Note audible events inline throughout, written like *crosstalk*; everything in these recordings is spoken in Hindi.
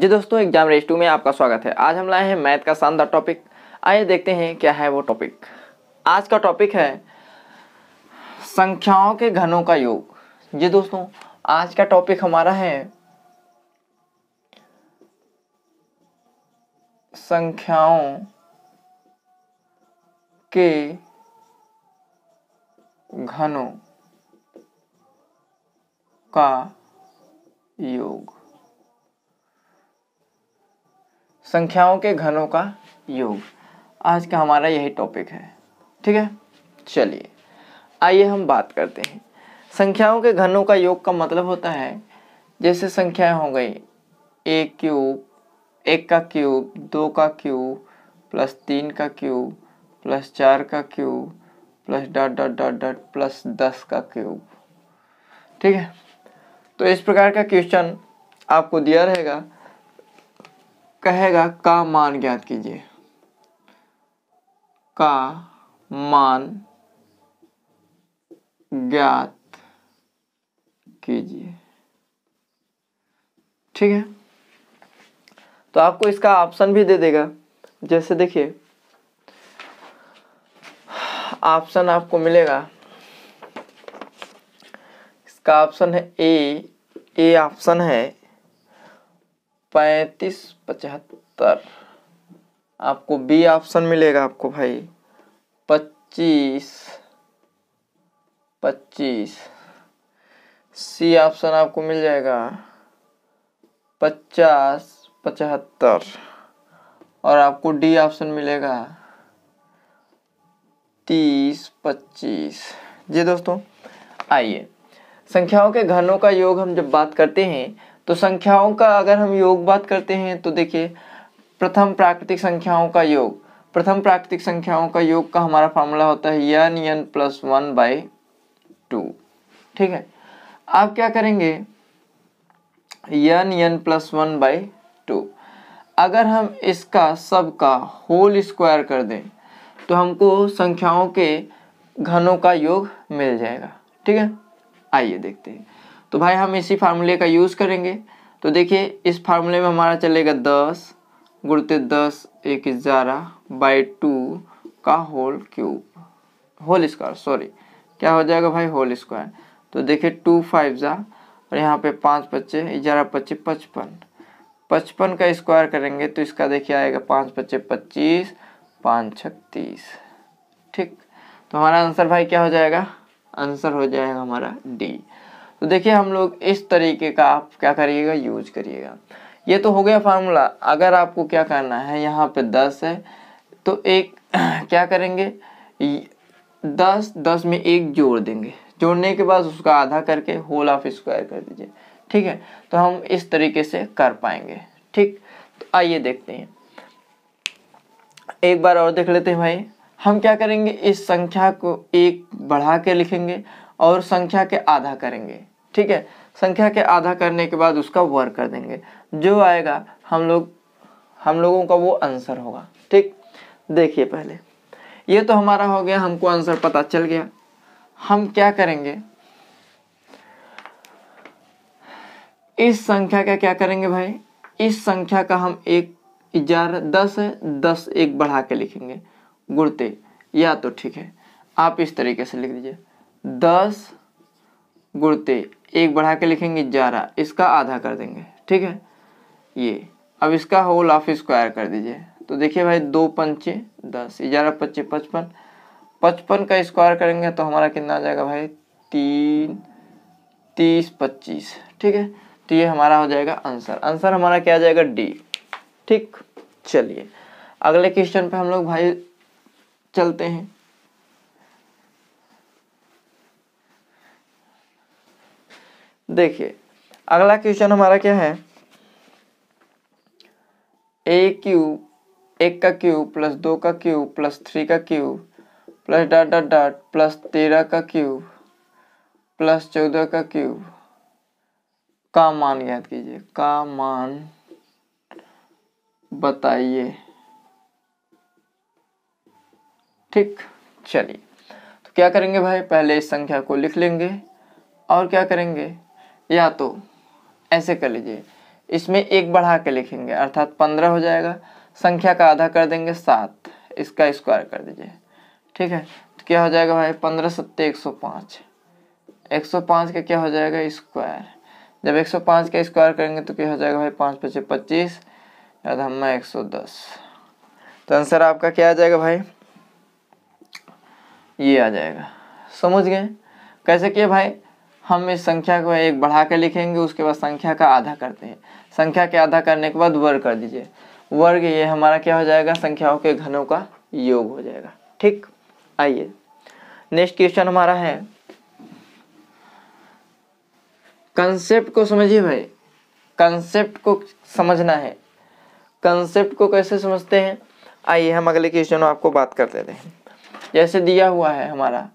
जी दोस्तों एग्जाम रेस टू में आपका स्वागत है आज हम लाए हैं मैथ का शानदार टॉपिक आइए देखते हैं क्या है वो टॉपिक आज का टॉपिक है संख्याओं के घनों का योग जी दोस्तों आज का टॉपिक हमारा है संख्याओं के घनों का योग संख्याओं के घनों का योग आज का हमारा यही टॉपिक है ठीक है चलिए आइए हम बात करते हैं संख्याओं के घनों का योग का मतलब होता है जैसे संख्याएं हो गई एक क्यूब एक का क्यूब दो का क्यूब प्लस तीन का क्यूब प्लस चार का cube plus dot dot dot dot plus दस का क्यूब ठीक है तो इस प्रकार का क्वेश्चन आपको दिया रहेगा कहेगा का मान ज्ञात कीजिए का मान ज्ञात कीजिए ठीक है तो आपको इसका ऑप्शन भी दे देगा जैसे देखिए ऑप्शन आपको मिलेगा इसका ऑप्शन है ए ए ऑप्शन है पैंतीस पचहत्तर आपको बी ऑप्शन मिलेगा आपको भाई पच्चीस पच्चीस सी ऑप्शन आपको मिल जाएगा पचास पचहत्तर और आपको डी ऑप्शन मिलेगा तीस पच्चीस जी दोस्तों आइए संख्याओं के घनों का योग हम जब बात करते हैं तो संख्याओं का अगर हम योग बात करते हैं तो देखिए प्रथम प्राकृतिक संख्याओं का योग प्रथम प्राकृतिक संख्याओं का योग का हमारा फॉर्मूला होता है n n plus one by two ठीक है आप क्या करेंगे n n plus one by two अगर हम इसका सब का होल स्क्वायर कर दें तो हमको संख्याओं के घनों का योग मिल जाएगा ठीक है आइए देखते हैं तो भाई हम इसी फार्मूले का यूज़ करेंगे तो देखिए इस फार्मूले में हमारा चलेगा दस गुड़ते दस एक ग्यारह बाई टू का whole cube whole square sorry क्या हो जाएगा भाई होल स्क्वायर तो देखिए टू फाइव ज़ा और यहाँ पे पाँच पच्चे ग्यारह पच्चे पचपन पचपन का स्क्वायर करेंगे तो इसका देखिए आएगा पाँच पच्चे पच्चीस पाँच छत्तीस ठीक तो हमारा आंसर भाई क्या हो जाएगा आंसर हो जाएगा हमारा डी तो देखिए हम लोग इस तरीके का आप क्या करिएगा यूज करिएगा ये तो हो गया फार्मूला अगर आपको क्या करना है यहाँ पे दस है तो एक *clears throat* क्या करेंगे दस दस में एक जोड़ देंगे जोड़ने के बाद उसका आधा करके होल ऑफ स्क्वायर कर दीजिए ठीक है तो हम इस तरीके से कर पाएंगे ठीक तो आइए देखते हैं एक बार और देख लेते हैं भाई हम क्या करेंगे इस संख्या को एक बढ़ा के लिखेंगे और संख्या के आधा करेंगे ठीक है संख्या के आधा करने के बाद उसका वर्ग कर देंगे जो आएगा हम लोग हम लोगों का वो आंसर होगा ठीक देखिए पहले ये तो हमारा हो गया हमको आंसर पता चल गया हम क्या करेंगे इस संख्या का क्या करेंगे भाई इस संख्या का हम एक ग्यारह दस है दस एक बढ़ा के लिखेंगे गुड़ते या तो ठीक है आप इस तरीके से लिख दीजिए दस गुड़ते एक बढ़ा के लिखेंगे ग्यारह इसका आधा कर देंगे ठीक है ये अब इसका होल ऑफ स्क्वायर कर दीजिए तो देखिए भाई दो पंचे दस ग्यारह पच्चीस पचपन पचपन का स्क्वायर करेंगे तो हमारा कितना आ जाएगा भाई तीन तीस पच्चीस ठीक है तो ये हमारा हो जाएगा आंसर आंसर हमारा क्या आ जाएगा डी ठीक चलिए अगले क्वेश्चन पे हम लोग भाई चलते हैं देखिए अगला क्वेश्चन हमारा क्या है ए क्यू एक का क्यू प्लस दो का क्यू प्लस थ्री का cube plus dot dot dot plus तेरह का क्यूब प्लस चौदह का क्यूब का मान याद कीजिए का मान बताइए ठीक चलिए तो क्या करेंगे भाई पहले इस संख्या को लिख लेंगे और क्या करेंगे या तो ऐसे कर लीजिए इसमें एक बढ़ा के लिखेंगे अर्थात पंद्रह हो जाएगा संख्या का आधा कर देंगे सात इसका स्क्वायर कर दीजिए ठीक है तो क्या हो जाएगा भाई पंद्रह सत्ते एक सौ पाँच एक सौ पाँच का क्या हो जाएगा स्क्वायर जब एक सौ पाँच का स्क्वायर करेंगे तो क्या हो जाएगा भाई पाँच पचे पच्चीस याद तो हम एक सौ दस तो आंसर आपका क्या आ जाएगा भाई ये आ जाएगा समझ गए कैसे किए भाई हम इस संख्या को एक बढ़ा के लिखेंगे उसके बाद संख्या का आधा करते हैं संख्या के आधा करने के बाद वर्ग कर दीजिए वर्ग ये हमारा क्या हो जाएगा संख्याओं के घनों का योग हो जाएगा ठीक आइए नेक्स्ट क्वेश्चन हमारा है कंसेप्ट को समझिए भाई कंसेप्ट को समझना है कंसेप्ट को कैसे समझते हैं आइए हम अगले क्वेश्चन आपको बात कर देते हैं जैसे दिया हुआ है हमारा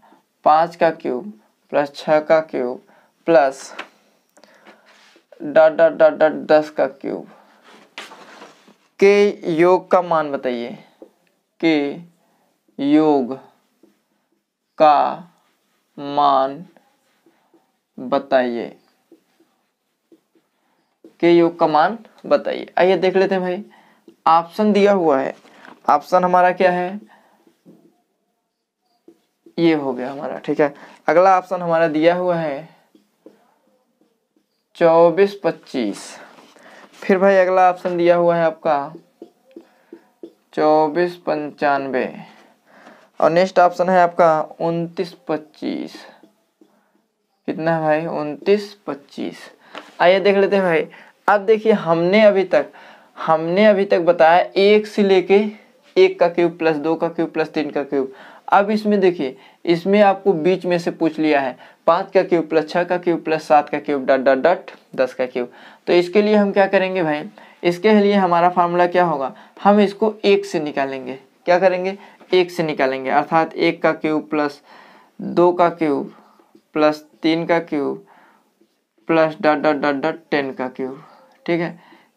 पाँच का क्यूब प्लस छः का cube plus dot dot dot dot दस का क्यूब के योग का मान बताइए के योग का मान बताइए के योग का मान बताइए आइए देख लेते हैं भाई ऑप्शन दिया हुआ है ऑप्शन हमारा क्या है ये हो गया हमारा ठीक है अगला ऑप्शन हमारा दिया हुआ है चौबीस पच्चीस फिर भाई अगला ऑप्शन दिया हुआ है आपका चौबीस पंचानवे और नेक्स्ट ऑप्शन है आपका उनतीस पच्चीस कितना है भाई उनतीस पच्चीस आइए देख लेते हैं भाई अब देखिए हमने अभी तक हमने अभी तक बताया एक से लेके एक का क्यूब प्लस दो का क्यूब प्लस तीन का क्यूब अब इसमें देखिए इसमें आपको बीच में से पूछ लिया है पाँच का क्यूब प्लस छः का क्यूब प्लस सात का क्यूब डॉट डॉट डॉट दस का क्यूब तो इसके लिए हम क्या करेंगे भाई इसके लिए हमारा फार्मूला क्या होगा हम इसको एक से निकालेंगे क्या करेंगे एक से निकालेंगे अर्थात एक का क्यूब प्लस दो का क्यूब प्लस तीन का cube plus dot dot dot dot ten का क्यूब ठीक है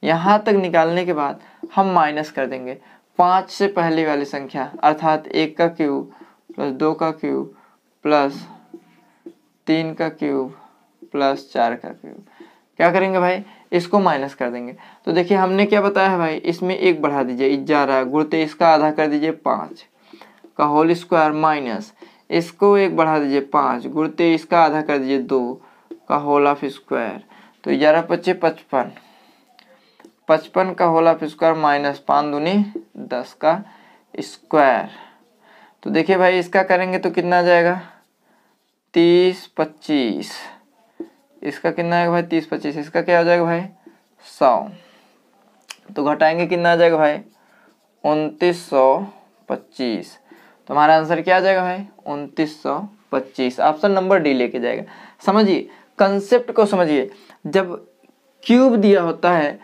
यहाँ तक निकालने के बाद हम माइनस कर देंगे पाँच से पहले वाली संख्या अर्थात एक का क्यूब प्लस दो का क्यूब प्लस तीन का क्यूब प्लस चार का क्यूब क्या करेंगे भाई इसको माइनस कर देंगे तो देखिए हमने क्या बताया है भाई इसमें एक बढ़ा दीजिए ग्यारह गुड़ते इसका आधा कर दीजिए पाँच का होल स्क्वायर माइनस इसको एक बढ़ा दीजिए पाँच गुड़ते इसका आधा कर दीजिए दो का होल ऑफ स्क्वायर तो ग्यारह पच्चे पचपन पचपन का होल ऑफ स्क्वायर माइनस पाँच दूनी दस का स्क्वायर तो देखिए भाई इसका करेंगे तो कितना आ जाएगा तीस पच्चीस इसका कितना आएगा भाई तीस पच्चीस इसका क्या हो जाएगा भाई सौ तो घटाएंगे कितना आ जाएगा भाई उनतीस सौ पच्चीस तो हमारा आंसर क्या आ जाएगा भाई उनतीस सौ पच्चीस ऑप्शन नंबर डी लेके जाएगा समझिए कंसेप्ट को समझिए जब क्यूब दिया होता है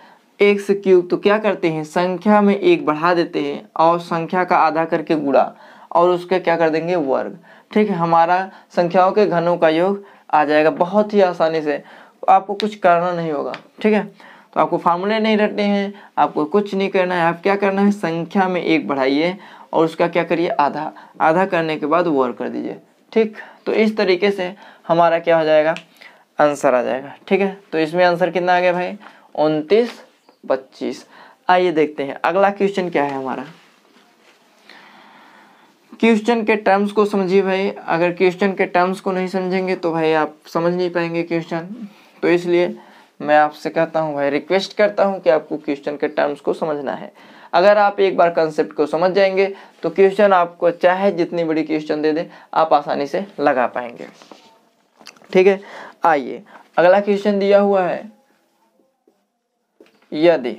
एक से क्यूब तो क्या करते हैं संख्या में एक बढ़ा देते हैं और संख्या का आधा करके गुड़ा और उसके क्या कर देंगे वर्ग ठीक है हमारा संख्याओं के घनों का योग आ जाएगा बहुत ही आसानी से आपको कुछ करना नहीं होगा ठीक है तो आपको फार्मूले नहीं रटने हैं आपको कुछ नहीं करना है आप क्या करना है संख्या में एक बढ़ाइए और उसका क्या करिए आधा आधा करने के बाद वर्ग कर दीजिए ठीक तो इस तरीके से हमारा क्या हो जाएगा आंसर आ जाएगा ठीक है तो इसमें आंसर कितना आ गया भाई उनतीस पच्चीस आइए देखते हैं अगला क्वेश्चन क्या है हमारा क्वेश्चन के टर्म्स को समझिए भाई अगर क्वेश्चन के टर्म्स को नहीं समझेंगे तो भाई आप समझ नहीं पाएंगे क्वेश्चन तो इसलिए मैं आपसे कहता हूँ भाई रिक्वेस्ट करता हूँ कि आपको क्वेश्चन के टर्म्स को समझना है अगर आप एक बार कंसेप्ट को समझ जाएंगे तो क्वेश्चन आपको चाहे अच्छा जितनी बड़ी क्वेश्चन दे दे आप आसानी से लगा पाएंगे ठीक है आइए अगला क्वेश्चन दिया हुआ है यदि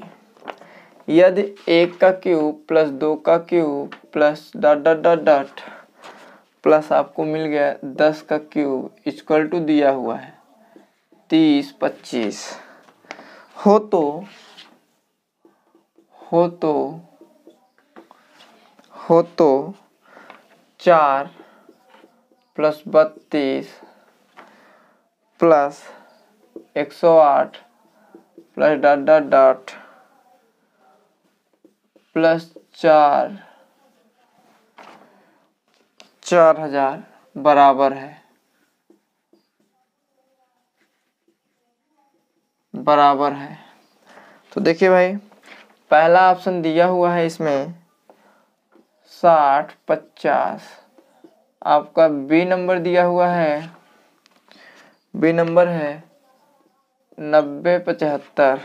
यदि एक का क्यू प्लस दो का cube plus dot dot dot dot plus आपको मिल गया दस का क्यूब इक्वल टू दिया हुआ है तीस पच्चीस हो तो हो तो हो तो चार प्लस बत्तीस प्लस एक सौ आठ plus dot dot dot plus चार चार हजार बराबर है बराबर है तो देखिए भाई पहला ऑप्शन दिया हुआ है इसमें साठ पचास आपका बी नंबर दिया हुआ है बी नंबर है नब्बे पचहत्तर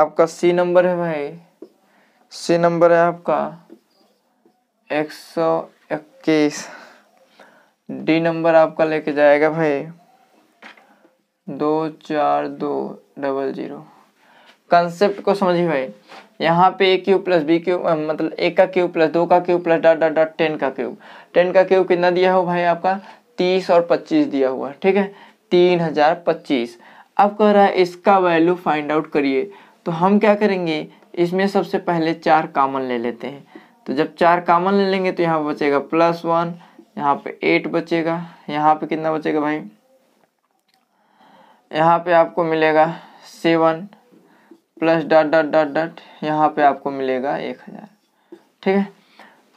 आपका सी नंबर है भाई सी नंबर है आपका एक सौ इक्कीस डी नंबर आपका लेके जाएगा भाई दो चार दो डबल जीरो कंसेप्ट को समझिए भाई यहाँ पे A cube plus B cube मतलब एक का क्यूब प्लस दो का cube plus dot dot dot ten का क्यूब टेन का क्यूब कितना दिया हो भाई आपका तीस और पच्चीस दिया हुआ ठीक है तीन हजार पच्चीस अब कह रहा है इसका वैल्यू फाइंड आउट करिए तो हम क्या करेंगे इसमें सबसे पहले चार कामन ले लेते हैं तो जब चार कामन ले लेंगे तो यहाँ बचेगा प्लस वन यहाँ पे एट बचेगा यहाँ पे कितना बचेगा भाई यहाँ पे आपको मिलेगा seven plus dot dot dot dot यहाँ पे आपको मिलेगा एक हज़ार ठीक है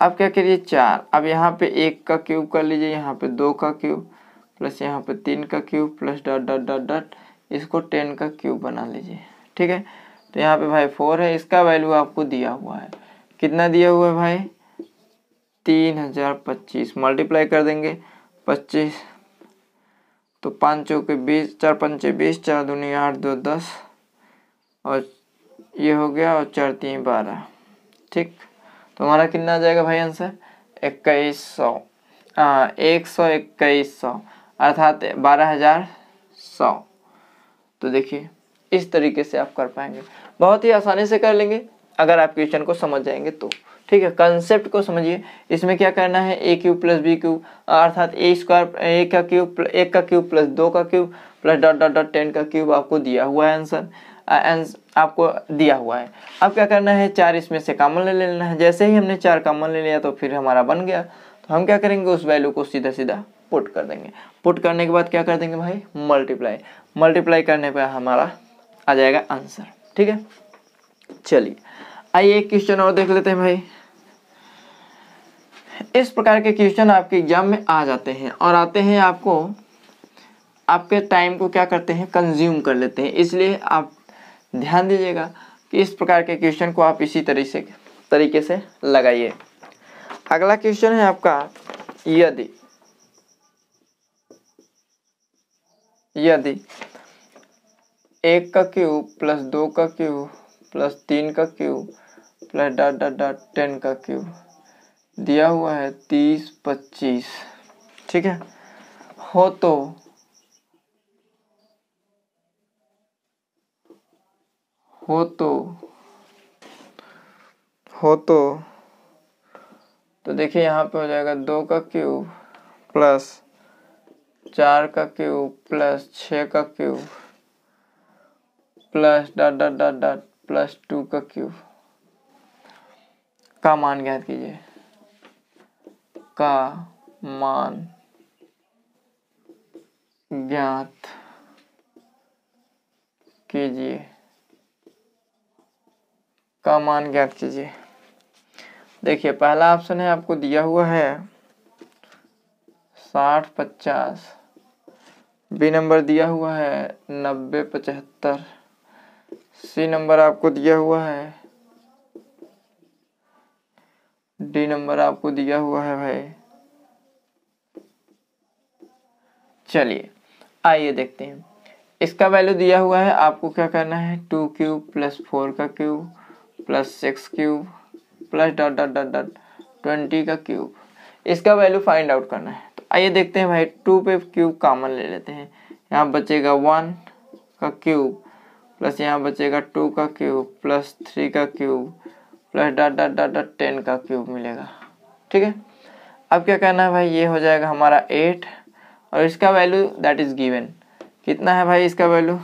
अब क्या करिए चार अब यहाँ पे एक का क्यूब कर लीजिए यहाँ पे दो का क्यूब प्लस यहाँ पे तीन का cube plus dot dot dot dot इसको टेन का क्यूब बना लीजिए ठीक है तो यहाँ पे भाई फोर है इसका वैल्यू आपको दिया हुआ है कितना दिया हुआ है भाई तीन हजार पच्चीस मल्टीप्लाई कर देंगे पच्चीस तो पाँच चौके बीस चार पंचे बीस चार दूनी आठ दो दस और ये हो गया और चार तीन बारह ठीक तो हमारा कितना आ जाएगा भाई आंसर इक्कीस सौ हाँ, एक सौ इक्कीस सौ अर्थात बारह हजार सौ तो देखिए इस तरीके से आप कर पाएंगे बहुत ही आसानी से कर लेंगे अगर आप क्वेश्चन को समझ जाएंगे तो ठीक है कंसेप्ट को समझिए इसमें क्या करना है A cube plus B cube अर्थात ए स्क्वायर ए का क्यूब एक का क्यूब प्लस दो का cube plus dot dot dot ten का क्यूब आपको दिया हुआ है आंसर आपको दिया हुआ है अब क्या करना है चार इसमें से कॉमन ले लेना है जैसे ही हमने चार कॉमन ले लिया तो फिर हमारा बन गया तो हम क्या करेंगे उस वैल्यू को सीधा सीधा पुट कर देंगे पुट करने के बाद क्या कर देंगे भाई मल्टीप्लाई मल्टीप्लाई करने पर हमारा आ जाएगा आंसर ठीक है चलिए आइए एक क्वेश्चन और देख लेते हैं भाई इस प्रकार के क्वेश्चन आपके एग्जाम में आ जाते हैं और आते हैं आपको आपके टाइम को क्या करते हैं कंज्यूम कर लेते हैं इसलिए आप ध्यान दीजिएगा कि इस प्रकार के क्वेश्चन को आप इसी तरीके से तरीके से लगाइए अगला क्वेश्चन है आपका यदि यदि एक का क्यूब प्लस दो का क्यूब प्लस तीन का cube plus dot dot dot ten का क्यूब दिया हुआ है तीस पच्चीस ठीक है हो तो हो तो हो तो तो देखिए यहाँ पे हो जाएगा दो का क्यूब प्लस चार का क्यूब प्लस छः का cube plus dot dot dot dot plus two का क्यूब का मान ज्ञात कीजिए का मान ज्ञात कीजिए का मान ज्ञात कीजिए देखिए पहला ऑप्शन है आपको दिया हुआ है साठ पचास बी नंबर दिया हुआ है नब्बे पचहत्तर सी नंबर आपको दिया हुआ है डी नंबर आपको दिया हुआ है भाई चलिए आइए देखते हैं इसका वैल्यू दिया हुआ है आपको क्या करना है टू क्यूब प्लस फोर का cube plus six cube plus dot dot dot dot twenty का क्यूब इसका वैल्यू फाइंड आउट करना है तो आइए देखते हैं भाई टू पे क्यूब कामन ले लेते हैं यहाँ बचेगा वन का क्यूब प्लस यहाँ बचेगा टू का क्यूब प्लस थ्री का cube plus dot dot dot dot ten का क्यूब मिलेगा ठीक है अब क्या कहना है भाई ये हो जाएगा हमारा एट और इसका वैल्यू दैट इज़ गिवन कितना है भाई इसका वैल्यू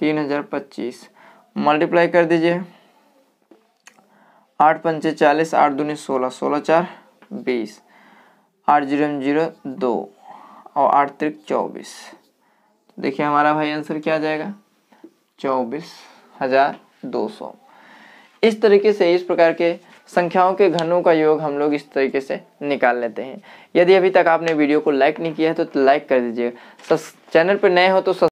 तीन हज़ार पच्चीस मल्टीप्लाई कर दीजिए आठ पंचे चालीस आठ दूनी सोलह सोलह चार बीस आठ जीरो जीरो दो और आठ त्रिक चौबीस तो देखिए हमारा भाई आंसर क्या आ जाएगा चौबीस हजार दो सौ इस तरीके से इस प्रकार के संख्याओं के घनों का योग हम लोग इस तरीके से निकाल लेते हैं यदि अभी तक आपने वीडियो को लाइक नहीं किया है तो लाइक तो कर दीजिए चैनल पर नए हो तो